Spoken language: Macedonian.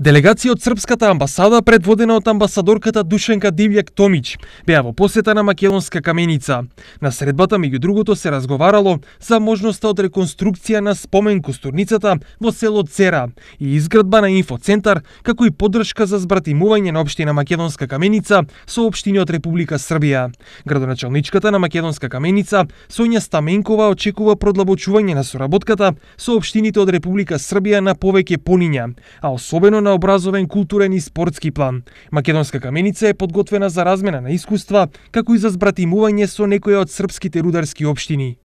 Делегација од Српската амбасада, предводена од амбасадорката Душенка Дивјак Томич, беа во посета на Македонска каменица. На средбата, меѓу другото, се разговарало за можноста од реконструкција на спомен костурницата во село Цера и изградба на инфоцентар, како и поддршка за збратимување на Обштина Македонска каменица со Обштини од Република Србија. Градоначалничката на Македонска каменица, Соња Стаменкова, очекува продлабочување на соработката со Обштините од Република Србија на повеќе пониња, а особено образовен, културен и спортски план. Македонска каменица е подготвена за размена на искуства, како и за збратимување со некоја од српските рударски обштини.